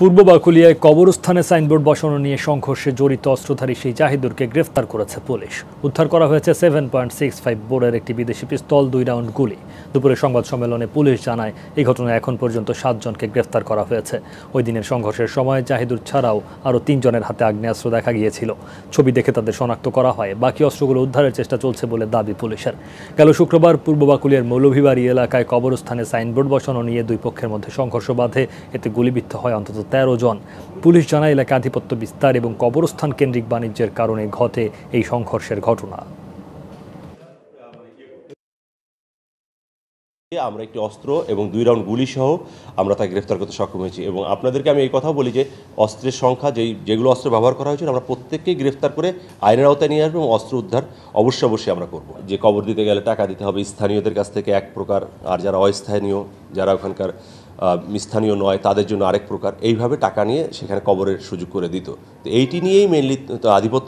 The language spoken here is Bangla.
পূর্ব বাকুলিয়ায় কবরস্থানে সাইনবোর্ড বসানো নিয়ে সংঘর্ষে জড়িত অস্ত্রধারী সেই জাহিদুরকে গ্রেফতার করেছে পুলিশ উদ্ধার করা হয়েছে সেভেন পয়েন্ট সিক্স ফাইভ বোর্ডের একটি বিদেশি পিস্তল দুই রাউন্ড গুলি দুপুরে সংবাদ সম্মেলনে পুলিশ জানায় এই ঘটনায় এখন পর্যন্ত সাতজনকে গ্রেফতার করা হয়েছে ওই দিনের সংঘর্ষের সময় জাহিদুর ছাড়াও আরও তিনজনের হাতে আগ্নেয়াস্ত্র দেখা গিয়েছিল ছবি দেখে তাদের শনাক্ত করা হয় বাকি অস্ত্রগুলো উদ্ধারের চেষ্টা চলছে বলে দাবি পুলিশের গেল শুক্রবার পূর্ব বাকুলিয়ার মৌলভীবাড়ি এলাকায় কবরস্থানে সাইনবোর্ড বসানো নিয়ে দুই পক্ষের মধ্যে সংঘর্ষ বাধে এতে গুলিবিদ্ধ হয় অন্তত তেরো জন পুলিশ জানায় এলাকা আধিপত্য বিস্তার এবং কবরস্থান কেন্দ্রিক বাণিজ্যের কারণে ঘটে এই সংঘর্ষের ঘটনা আমরা একটি অস্ত্র এবং দুই রাউন্ড গুলি সহ আমরা তাকে গ্রেফতার করতে সক্ষম হয়েছি এবং আপনাদেরকে আমি এই কথা বলি যে অস্ত্রের সংখ্যা যেই যেগুলো অস্ত্র ব্যবহার করা হয়েছিল আমরা প্রত্যেককেই গ্রেফতার করে আইনের আওতায় নিয়ে আসবো এবং অস্ত্র উদ্ধার অবশ্যই অবশ্যই আমরা করব যে কবর দিতে গেলে টাকা দিতে হবে স্থানীয়দের কাছ থেকে এক প্রকার আর যারা অস্থানীয় যারা ওখানকার স্থানীয় নয় তাদের জন্য আরেক প্রকার এইভাবে টাকা নিয়ে সেখানে কবরের সুযোগ করে দিত তো এইটি নিয়েই মেনলি আধিপত্য